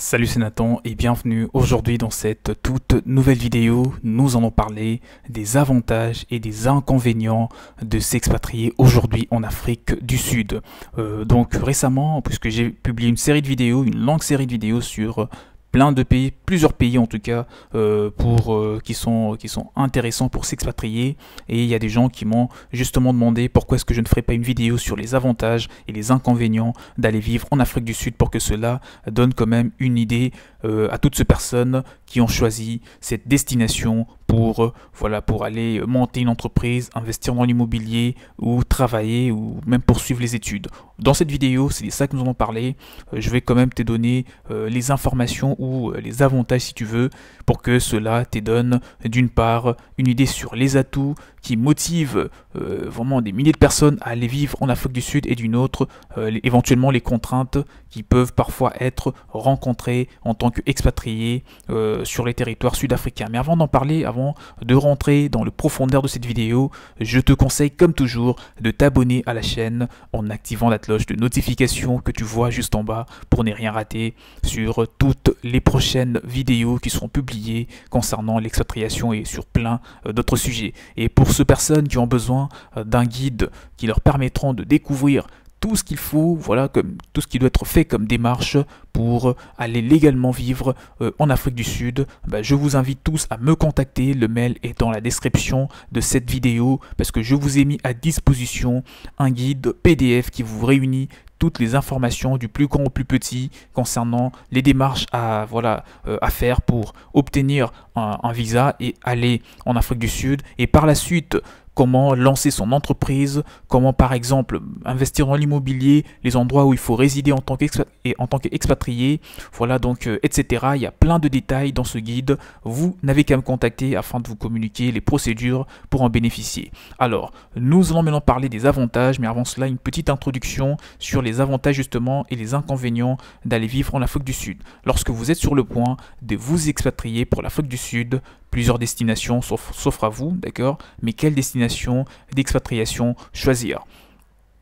Salut c'est Nathan et bienvenue aujourd'hui dans cette toute nouvelle vidéo. Nous allons parler des avantages et des inconvénients de s'expatrier aujourd'hui en Afrique du Sud. Euh, donc récemment, puisque j'ai publié une série de vidéos, une longue série de vidéos sur plein de pays, plusieurs pays en tout cas, euh, pour, euh, qui, sont, qui sont intéressants pour s'expatrier. Et il y a des gens qui m'ont justement demandé pourquoi est-ce que je ne ferai pas une vidéo sur les avantages et les inconvénients d'aller vivre en Afrique du Sud pour que cela donne quand même une idée euh, à toutes ces personnes qui ont choisi cette destination pour, euh, voilà, pour aller monter une entreprise, investir dans l'immobilier ou travailler ou même poursuivre les études. Dans cette vidéo, c'est ça que nous allons parler. Euh, je vais quand même te donner les informations ou les avantages si tu veux pour que cela te donne d'une part une idée sur les atouts, qui motive euh, vraiment des milliers de personnes à aller vivre en Afrique du Sud et d'une autre, euh, éventuellement les contraintes qui peuvent parfois être rencontrées en tant qu'expatriés euh, sur les territoires sud-africains. Mais avant d'en parler, avant de rentrer dans le profondeur de cette vidéo, je te conseille comme toujours de t'abonner à la chaîne en activant la cloche de notification que tu vois juste en bas pour ne rien rater sur toutes les prochaines vidéos qui seront publiées concernant l'expatriation et sur plein d'autres sujets. Et pour pour ces personnes qui ont besoin euh, d'un guide qui leur permettront de découvrir tout ce qu'il faut, voilà, tout ce qui doit être fait comme démarche pour euh, aller légalement vivre euh, en Afrique du Sud, ben, je vous invite tous à me contacter. Le mail est dans la description de cette vidéo parce que je vous ai mis à disposition un guide PDF qui vous réunit toutes les informations du plus grand au plus petit concernant les démarches à, voilà, euh, à faire pour obtenir un visa et aller en Afrique du Sud. Et par la suite, comment lancer son entreprise, comment par exemple investir dans l'immobilier, les endroits où il faut résider en tant qu'expatrié, voilà donc euh, etc. Il y a plein de détails dans ce guide. Vous n'avez qu'à me contacter afin de vous communiquer les procédures pour en bénéficier. Alors, nous allons maintenant parler des avantages, mais avant cela, une petite introduction sur les avantages justement et les inconvénients d'aller vivre en Afrique du Sud. Lorsque vous êtes sur le point de vous expatrier pour l'Afrique du Sud, Plusieurs destinations s'offrent à vous, d'accord Mais quelle destination d'expatriation choisir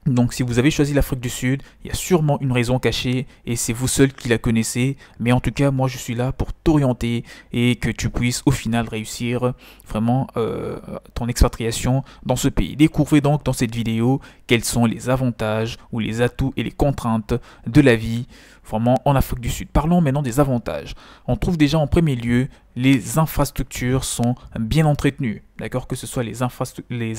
donc si vous avez choisi l'Afrique du Sud, il y a sûrement une raison cachée et c'est vous seul qui la connaissez. Mais en tout cas, moi je suis là pour t'orienter et que tu puisses au final réussir vraiment euh, ton expatriation dans ce pays. Découvrez donc dans cette vidéo quels sont les avantages ou les atouts et les contraintes de la vie vraiment en Afrique du Sud. Parlons maintenant des avantages. On trouve déjà en premier lieu les infrastructures sont bien entretenues, d'accord Que ce soit les,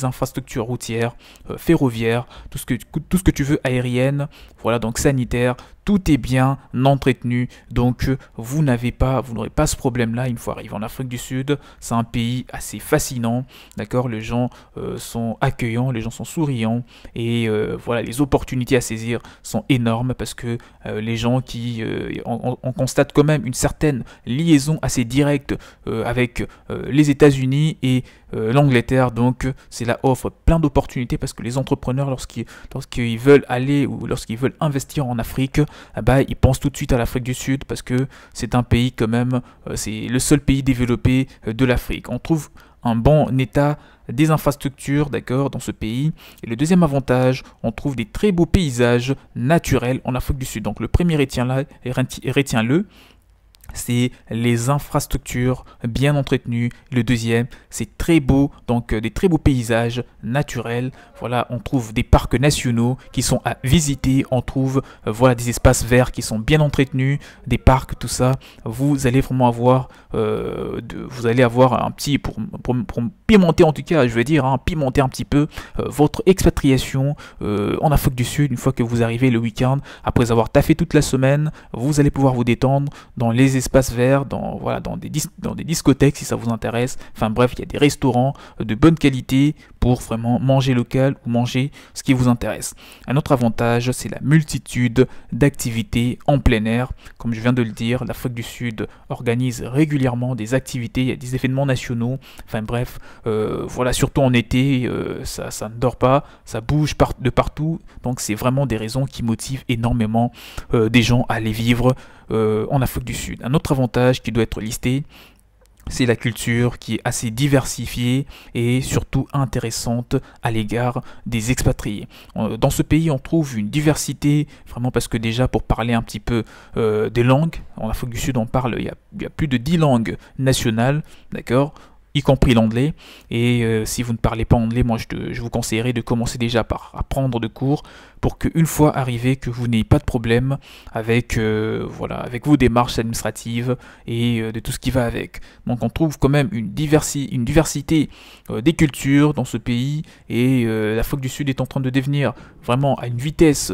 infrastructures routières, euh, ferroviaires, tout ce, que, tout ce que tu veux, aérienne, voilà, donc sanitaire tout est bien entretenu, donc euh, vous n'avez pas, vous n'aurez pas ce problème-là une fois arrivé en Afrique du Sud. C'est un pays assez fascinant, d'accord Les gens euh, sont accueillants, les gens sont souriants, et euh, voilà, les opportunités à saisir sont énormes parce que les gens qui, on, constate quand même une certaine liaison assez directe avec les États-Unis et euh, l'Angleterre. Donc c'est cela offre plein d'opportunités parce que les entrepreneurs, lorsqu'ils veulent aller ou lorsqu'ils veulent investir en Afrique, ah bah, ils pensent tout de suite à l'Afrique du Sud parce que c'est un pays quand même, euh, c'est le seul pays développé euh, de l'Afrique. On trouve un bon état des infrastructures, d'accord, dans ce pays. Et le deuxième avantage, on trouve des très beaux paysages naturels en Afrique du Sud. Donc le premier, retient-le. retient le c'est les infrastructures bien entretenues. Le deuxième, c'est très beau, donc euh, des très beaux paysages naturels. Voilà, on trouve des parcs nationaux qui sont à visiter. On trouve euh, voilà des espaces verts qui sont bien entretenus, des parcs, tout ça. Vous allez vraiment avoir, euh, vous allez avoir un petit pour, pimenter en tout cas, je vais dire, hein, pimenter un petit peu votre expatriation en Afrique du Sud une fois que vous arrivez le week-end après avoir taffé toute la semaine. Vous allez pouvoir vous détendre dans les espaces verts, dans, voilà, dans, des, dans des discothèques si ça vous intéresse. Enfin bref, il y a des restaurants de bonne qualité vraiment manger local ou manger ce qui vous intéresse. Un autre avantage, c'est la multitude d'activités en plein air. Comme je viens de le dire, l'Afrique du Sud organise régulièrement des activités, il des événements nationaux, enfin bref, euh, voilà, surtout en été, euh, ça, ne dort pas, ça bouge de partout, donc c'est vraiment des raisons qui motivent énormément euh, des gens à aller vivre en Afrique du Sud. Un autre avantage qui doit être listé, c'est la culture qui est assez diversifiée et surtout intéressante à l'égard des expatriés. Euh, dans ce pays, on trouve une diversité, vraiment parce que déjà pour parler un petit peu euh, des langues, en Afrique du Sud on parle, il y a, plus de 10 langues nationales, d'accord y compris l'anglais. Et euh, si vous ne parlez pas anglais, moi je, je, vous conseillerais de commencer déjà par apprendre de cours pour qu'une fois arrivé, que vous n'ayez pas de problème avec, euh, voilà, avec vos démarches administratives et euh, de tout ce qui va avec. Donc on trouve quand même une, une diversité euh, des cultures dans ce pays et l'Afrique du Sud est en train de devenir vraiment à une vitesse,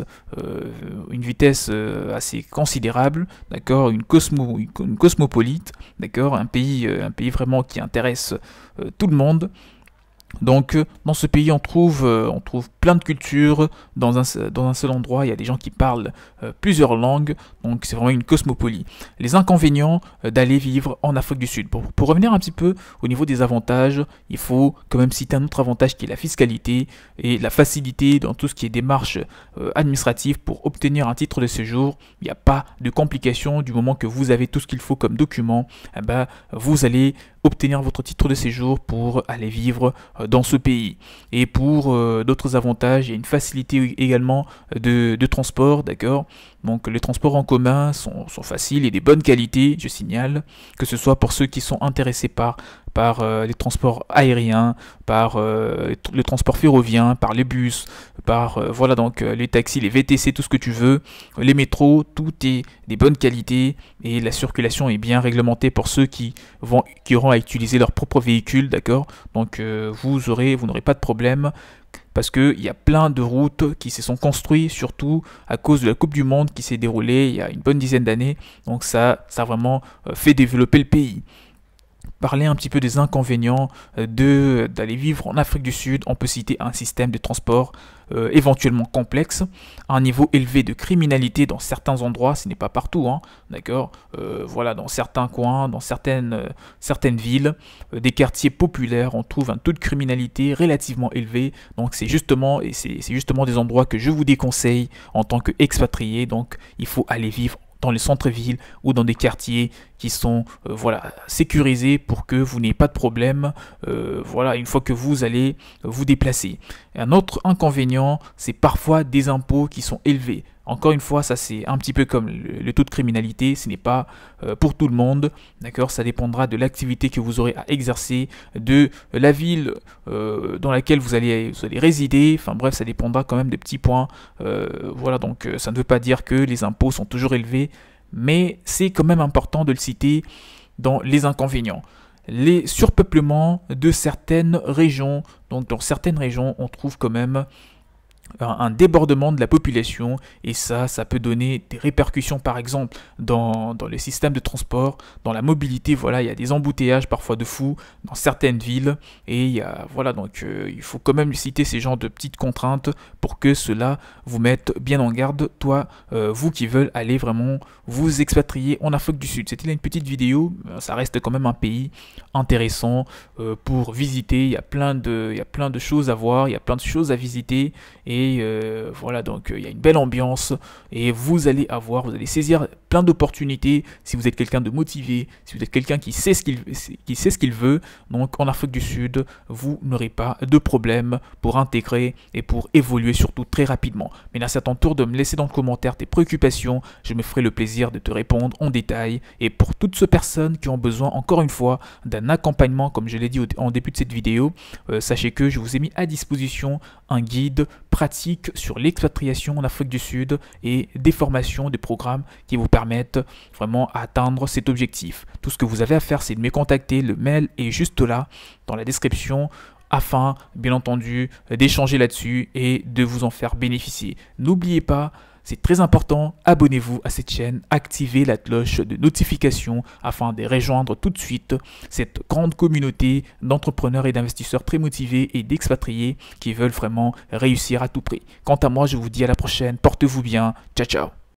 une vitesse assez considérable, d'accord, une, cosmopolite, d'accord, un pays vraiment qui intéresse tout le monde. Donc euh, dans ce pays, on trouve, euh, on trouve plein de cultures. Dans un, dans un seul endroit, il y a des gens qui parlent euh, plusieurs langues. Donc c'est vraiment une cosmopolie. Les inconvénients d'aller vivre en Afrique du Sud. Pour, pour, revenir un petit peu au niveau des avantages, il faut quand même citer un autre avantage qui est la fiscalité et la facilité dans tout ce qui est démarche administrative pour obtenir un titre de séjour. Il n'y a pas de complications du moment que vous avez tout ce qu'il faut comme document. Eh ben, vous allez obtenir votre titre de séjour pour aller vivre euh, dans ce pays. Et pour euh, d'autres avantages, il y a une facilité également de, de transport, d'accord donc les transports en commun sont, faciles et des bonnes qualités, je signale, que ce soit pour ceux qui sont intéressés par, euh, les transports aériens, par euh, le transport ferroviaire, par les bus, par euh, voilà donc les taxis, les VTC, tout ce que tu veux, les métros, tout est des bonnes qualités et la circulation est bien réglementée pour ceux qui vont qui auront à utiliser leur propre véhicule, d'accord Donc vous aurez vous n'aurez pas de problème parce qu'il y a plein de routes qui se sont construites, surtout à cause de la Coupe du Monde qui s'est déroulée il y a une bonne dizaine d'années. Donc ça, ça a vraiment euh, fait développer le pays parler un petit peu des inconvénients euh, de d'aller vivre en Afrique du Sud. On peut citer un système de transport euh, éventuellement complexe, un niveau élevé de criminalité dans certains endroits, ce n'est pas partout, hein, d'accord euh, Voilà, dans certains coins, dans certaines, certaines villes, des quartiers populaires, on trouve un taux de criminalité relativement élevé. Donc c'est justement, et c'est justement des endroits que je vous déconseille en tant qu'expatrié. Donc il faut aller vivre dans les centres-villes ou dans des quartiers qui sont euh, voilà, sécurisés pour que vous n'ayez pas de problème euh, voilà, une fois que vous allez vous déplacer. un autre inconvénient, c'est parfois des impôts qui sont élevés. Encore une fois, ça c'est un petit peu comme le, taux de criminalité, ce n'est pas euh, pour tout le monde, d'accord Ça dépendra de l'activité que vous aurez à exercer, de la ville euh, dans laquelle vous allez, résider, enfin bref, ça dépendra quand même de petits points. Euh, voilà, donc ça ne veut pas dire que les impôts sont toujours élevés, mais c'est quand même important de le citer dans les inconvénients les surpeuplements de certaines régions. Donc dans certaines régions, on trouve quand même un débordement de la population et ça, ça peut donner des répercussions par exemple dans, dans le système de transport, dans la mobilité, voilà, il y a des embouteillages parfois de fous dans certaines villes et il voilà, donc euh, il faut quand même citer ces genres de petites contraintes pour que cela vous mette bien en garde, toi, euh, vous qui veulent aller vraiment vous expatrier en Afrique du Sud. C'était une petite vidéo, euh, ça reste quand même un pays intéressant pour visiter, il y, a plein de, il y a plein de choses à voir, il y a plein de choses à visiter et et euh, voilà, donc euh, il y a une belle ambiance. Et vous allez avoir, vous allez saisir plein d'opportunités si vous êtes quelqu'un de motivé, si vous êtes quelqu'un qui sait ce qu'il qui sait ce qu'il veut. Donc en Afrique du Sud, vous n'aurez pas de problème pour intégrer et pour évoluer surtout très rapidement. Mais là, c'est à ton tour de me laisser dans le commentaire tes préoccupations. Je me ferai le plaisir de te répondre en détail. Et pour toutes ces personnes qui ont besoin, encore une fois, d'un accompagnement, comme je l'ai dit en début de cette vidéo, euh, sachez que je vous ai mis à disposition un guide pratique sur l'expatriation en Afrique du Sud et des formations, des programmes qui vous permettent vraiment atteindre cet objectif. Tout ce que vous avez à faire, c'est de me contacter. Le mail est juste là dans la description afin, bien entendu, d'échanger là-dessus et de vous en faire bénéficier. N'oubliez pas c'est très important, abonnez-vous à cette chaîne, activez la cloche de notification afin de rejoindre tout de suite cette grande communauté d'entrepreneurs et d'investisseurs très motivés et d'expatriés qui veulent vraiment réussir à tout prix. Quant à moi, je vous dis à la prochaine, portez-vous bien, ciao ciao